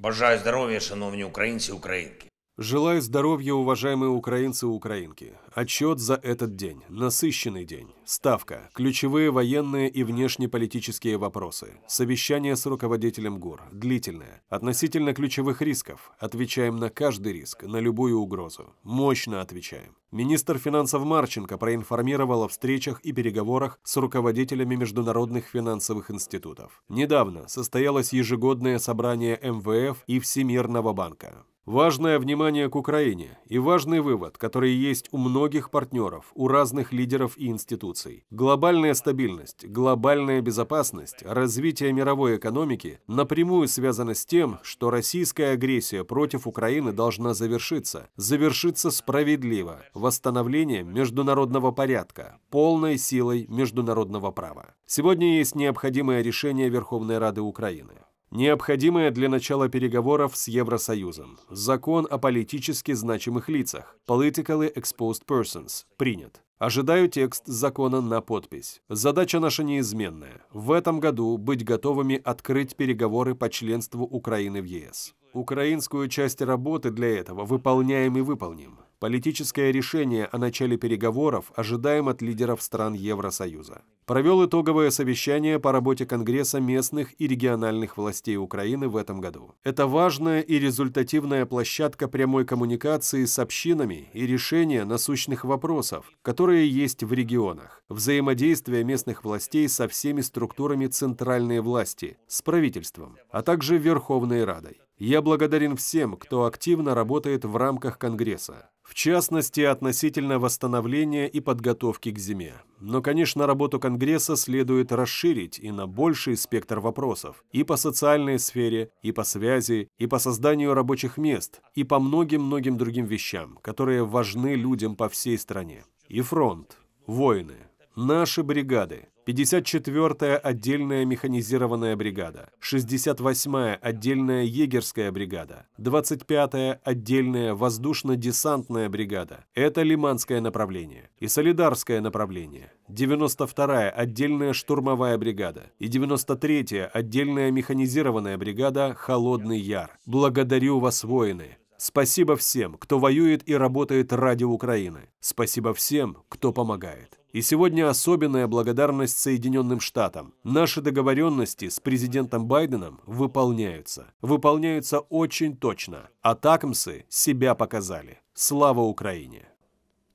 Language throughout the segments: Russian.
Бажаю здоров'я, шановні українці і українки. Желаю здоровья, уважаемые украинцы и украинки. Отчет за этот день. Насыщенный день. Ставка. Ключевые военные и внешнеполитические вопросы. Совещание с руководителем ГУР. Длительное. Относительно ключевых рисков. Отвечаем на каждый риск, на любую угрозу. Мощно отвечаем. Министр финансов Марченко проинформировал о встречах и переговорах с руководителями международных финансовых институтов. Недавно состоялось ежегодное собрание МВФ и Всемирного банка. Важное внимание к Украине и важный вывод, который есть у многих партнеров, у разных лидеров и институций. Глобальная стабильность, глобальная безопасность, развитие мировой экономики напрямую связано с тем, что российская агрессия против Украины должна завершиться. Завершиться справедливо, восстановлением международного порядка, полной силой международного права. Сегодня есть необходимое решение Верховной Рады Украины необходимое для начала переговоров с Евросоюзом. Закон о политически значимых лицах, Politically Exposed Persons, принят. Ожидаю текст закона на подпись. Задача наша неизменная. В этом году быть готовыми открыть переговоры по членству Украины в ЕС. Украинскую часть работы для этого выполняем и выполним политическое решение о начале переговоров ожидаем от лидеров стран Евросоюза. Провел итоговое совещание по работе Конгресса местных и региональных властей Украины в этом году. Это важная и результативная площадка прямой коммуникации с общинами и решения насущных вопросов, которые есть в регионах, взаимодействие местных властей со всеми структурами центральной власти, с правительством, а также Верховной Радой. Я благодарен всем, кто активно работает в рамках Конгресса, в частности, относительно восстановления и подготовки к зиме. Но, конечно, работу Конгресса следует расширить и на больший спектр вопросов, и по социальной сфере, и по связи, и по созданию рабочих мест, и по многим-многим другим вещам, которые важны людям по всей стране. И фронт, воины, наши бригады, 54-я отдельная механизированная бригада, 68-я отдельная егерская бригада, 25-я отдельная воздушно-десантная бригада, это Лиманское направление, и Солидарское направление, 92-я отдельная штурмовая бригада и 93-я отдельная механизированная бригада «Холодный Яр». Благодарю вас, воины! Спасибо всем, кто воюет и работает ради Украины. Спасибо всем, кто помогает. И сегодня особенная благодарность Соединенным Штатам. Наши договоренности с президентом Байденом выполняются. Выполняются очень точно. Атакмсы себя показали. Слава Украине!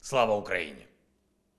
Слава Украине!